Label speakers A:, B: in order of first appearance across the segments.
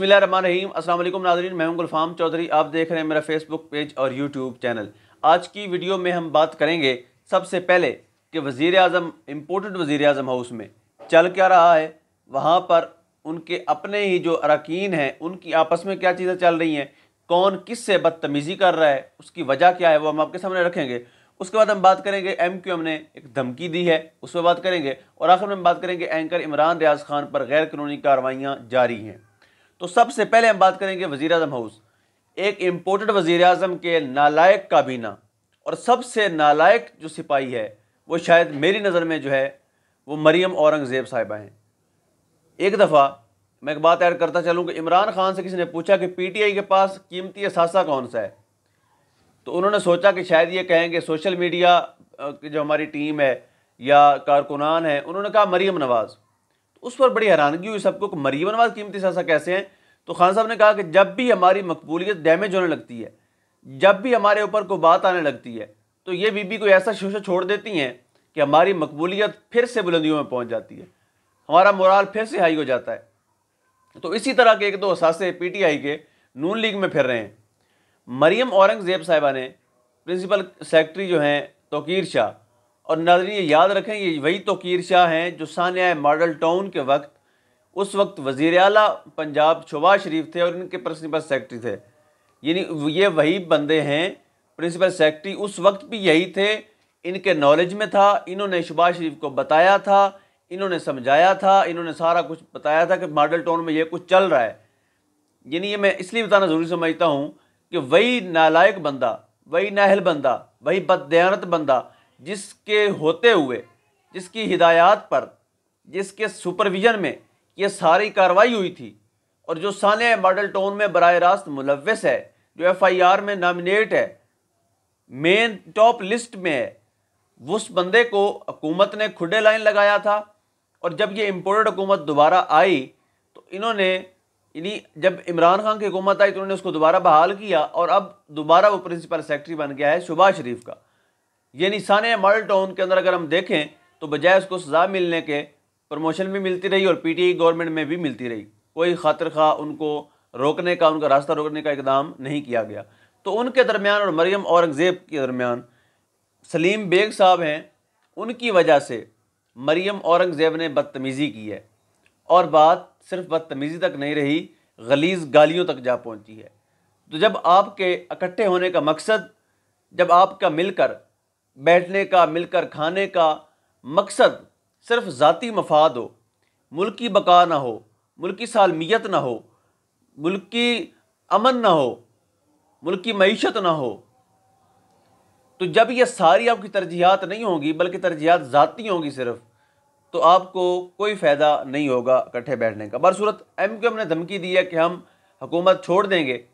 A: बसमीम असल नाजरीन मैं गुलफाम चौधरी आप देख रहे हैं मेरा फेसबुक पेज और यूट्यूब चैनल आज की वीडियो में हम बात करेंगे सबसे पहले कि वज़ी अजम इम्पोर्टेंट वज़ी अजम हाउस में चल क्या रहा है वहाँ पर उनके अपने ही जो अरकान हैं उनकी आपस में क्या चीज़ें चल रही हैं कौन किस से बदतमीज़ी कर रहा है उसकी वजह क्या है वो हम आपके सामने रखेंगे उसके बाद हम बात करेंगे एम क्यू एम ने एक धमकी दी है उस पर बात करेंगे और आखिर में हम बात करेंगे एंकर इमरान रियाज खान पर गैर कानूनी कार्रवाइयाँ जारी हैं तो सबसे पहले हम बात करेंगे वज़ी अजम हाउस एक इम्पोर्टेड वजीर अजम के नालायक काबीना और सबसे नालायक जो सिपाही है वो शायद मेरी नज़र में जो है वो मरीम औरंगज़ेब साहिबा हैं एक दफ़ा मैं एक बात ऐड करता चलूँ कि इमरान खान से किसी ने पूछा कि पीटीआई के पास कीमती असासा कौन सा है तो उन्होंने सोचा कि शायद ये कहेंगे सोशल मीडिया की जो हमारी टीम है या कारकुनान है उन्होंने कहा मरीम नवाज़ उस पर बड़ी हैरानगी हुई सबको कि मरीबन वाद कीमती सासा कैसे हैं तो खान साहब ने कहा कि जब भी हमारी मकबूलियत डैमेज होने लगती है जब भी हमारे ऊपर कोई बात आने लगती है तो ये बीबी कोई ऐसा शोशा छोड़ देती हैं कि हमारी मकबूलियत फिर से बुलंदियों में पहुंच जाती है हमारा मोराल फिर से हाई हो जाता है तो इसी तरह के एक दो असासे पी टी आई के नून लीग में फिर रहे हैं मरियम औरंगज़ेब साहिबा ने प्रिंसिपल सेक्रेटरी जो हैं तोकीर शाह और नाजरीन याद रखें ये वही तोकीर शाह हैं जो सान्या मॉडल टाउन के वक्त उस वक्त वजीर अला पंजाब शोबा शरीफ थे और इनके प्रिंसिपल सेक्रेटरी थे यानी ये वही बंदे हैं प्रिंसिपल सेक्रेटरी उस वक्त भी यही थे इनके नॉलेज में था इन्होंने शोबा शरीफ को बताया था इन्होंने समझाया था इन्होंने सारा कुछ बताया था कि मॉडल टाउन में ये कुछ चल रहा है यानी ये मैं इसलिए बताना ज़रूरी समझता हूँ कि वही नालायक बंदा वही नाहल बंदा वही बदयानत बंदा जिसके होते हुए जिसकी हिदायत पर जिसके सुपरविज़न में ये सारी कार्रवाई हुई थी और जो सान मॉडल टाउन में बर रास्त मुलवस है जो एफ़ आई आर में नामिनेट है मेन टॉप लिस्ट में है उस बंदे को हुकूमत ने खुडे लाइन लगाया था और जब ये इम्पोर्टेड हुकूमत दोबारा आई तो इन्होंने यानी जब इमरान खान की हुकूमत आई तो उन्होंने उसको दोबारा बहाल किया और अब दोबारा वो प्रिंसिपल सेक्रेटरी बन गया है शुबाज शरीफ का ये निशान मॉडल टाउन के अंदर अगर हम देखें तो बजाय उसको सज़ा मिलने के प्रमोशन भी मिलती रही और पीटीआई गवर्नमेंट e में भी मिलती रही कोई खातर खा उनको रोकने का उनका रास्ता रोकने का इकदाम नहीं किया गया तो उनके दरमियान और मरियम औरंगज़ेब के दरमियान सलीम बेग साहब हैं उनकी वजह से मरियम औरंगज़ेब ने बदतमीज़ी की है और बात सिर्फ बदतमीज़ी तक नहीं रही गलीज गालियों तक जा पहुँची है तो जब आपके इकट्ठे होने का मकसद जब आपका मिलकर बैठने का मिलकर खाने का मकसद सिर्फ ज़ाती मफाद हो मुल्क की बका ना हो मुल्क की सालमियत ना हो मुल्क की अमन ना हो मुल्क की मीशत ना हो तो जब ये सारी आपकी तरजीहत नहीं होंगी बल्कि तरजीहत ज़ाती होंगी सिर्फ तो आपको कोई फ़ायदा नहीं होगा इकट्ठे बैठने का बरसूरत एम क्यू एम ने धमकी दी है कि हम हुकूमत छोड़ देंगे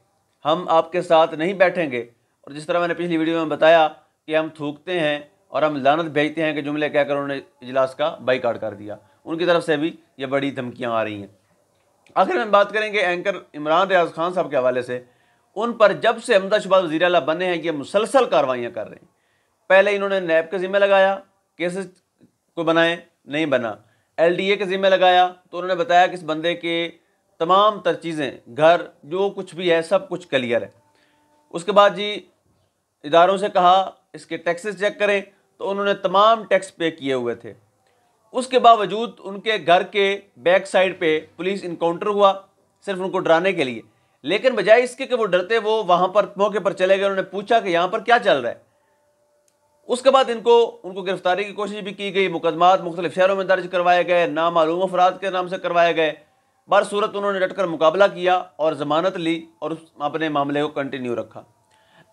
A: हम आपके साथ नहीं बैठेंगे और जिस तरह मैंने पिछली वीडियो में बताया कि हम थूकते हैं और हम लानत भेजते हैं कि जुमले कहकर उन्होंने इजलास का बाईकाट कर दिया उनकी तरफ से भी ये बड़ी धमकियाँ आ रही हैं आखिर में बात करेंगे एंकर इमरान रियाज खान साहब के हवाले से उन पर जब से अहमदा शुबा वजी अला बने हैं ये मुसलसल कार्रवाइयाँ कर रहे हैं पहले इन्होंने नैब के ज़िम्मे लगाया केसेस को बनाए नहीं बना एल डी ए के ज़िम्मे लगाया तो उन्होंने बताया कि इस बंदे के तमाम तर चीज़ें घर जो कुछ भी है सब कुछ क्लियर है उसके बाद जी इदारों से कहा इसके टैक्सेस चेक करें तो उन्होंने तमाम टैक्स पे किए हुए थे उसके बावजूद उनके घर के बैक साइड पे पुलिस इनकाउंटर हुआ सिर्फ उनको डराने के लिए लेकिन बजाय इसके कि वो डरते वो वहाँ पर मौके पर चले गए उन्होंने पूछा कि यहाँ पर क्या चल रहा है उसके बाद इनको उनको गिरफ्तारी की कोशिश भी की गई मुकदमात मुख्तलिफ शहरों में दर्ज करवाए गए नामालूम अफराद के नाम से करवाए गए बार सूरत उन्होंने डटकर मुकाबला किया और जमानत ली और अपने मामले को कंटिन्यू रखा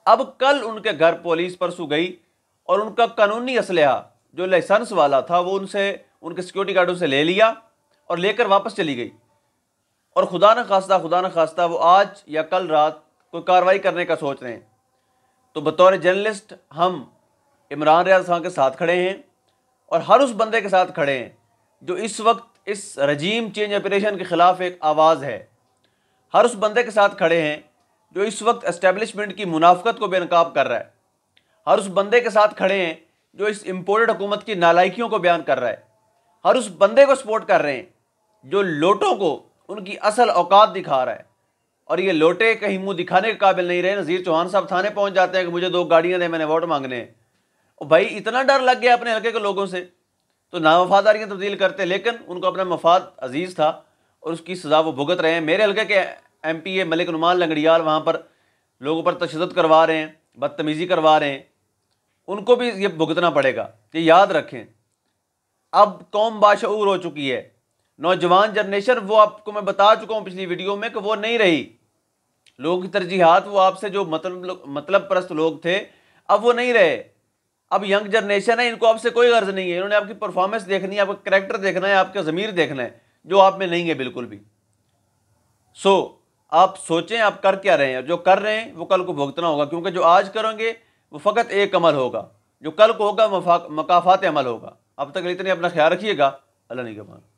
A: अब कल उनके घर पुलिस परसों गई और उनका कानूनी असलहा जो लाइसेंस वाला था वो उनसे उनके सिक्योरिटी गार्डों से ले लिया और लेकर वापस चली गई और खुदा न खास्ता खुदा न खास्ता वो आज या कल रात कोई कार्रवाई करने का सोच रहे हैं तो बतौर जर्नलिस्ट हम इमरान रियाज खान के साथ खड़े हैं और हर उस बंदे के साथ खड़े हैं जो इस वक्त इस रजीम चेंज ऑपरेशन के ख़िलाफ़ एक आवाज़ है हर उस बंदे के साथ खड़े हैं जो इस वक्त इस्टेबलिशमेंट की मुनाफ्त को बेनकाब कर रहा है हर उस बंदे के साथ खड़े हैं जो इस इम्पोर्टेड हुकूमत की नालाइकियों को बयान कर रहा है हर उस बंदे को सपोर्ट कर रहे हैं जो लोटों को उनकी असल औकात दिखा रहा है और ये लोटे कहीं मुंह दिखाने के काबिल नहीं रहे नज़ीर चौहान साहब थाने पहुंच जाते हैं कि मुझे दो गाड़ियां दें मैंने वोट मांगने हैं और भाई इतना डर लग गया अपने हल्के के लोगों से तो ना वफादारियाँ तब्दील करते लेकिन उनको अपना मफाद अजीज़ था और उसकी सज़ा वो भुगत रहे हैं मेरे हल्के के M P A Malik Numan Langrial वहाँ पर लोगों पर तशद करवा रहे हैं बदतमीज़ी करवा रहे हैं उनको भी ये भुगतना पड़ेगा ये याद रखें अब कौम बाशूर हो चुकी है नौजवान जनरेशन वो आपको मैं बता चुका हूँ पिछली वीडियो में कि वो नहीं रही लोगों की तरजीहत वो आपसे जो मतलब मतलब परस्त लोग थे अब वो नहीं रहे अब यंग जनरेशन है इनको आपसे कोई गर्ज नहीं है इन्होंने आपकी परफॉर्मेंस देखनी है आपका करेक्टर देखना है आपका ज़मीर देखना है जो आप में नहीं है बिल्कुल भी सो so, आप सोचें आप कर क्या रहे हैं जो कर रहे हैं वो कल को भुगतना होगा क्योंकि जो आज करोगे वो फ़कत एक अमल होगा जो कल को होगा मकाफात अमल होगा अब तक इतने अपना ख्याल रखिएगा अल्लाह ने के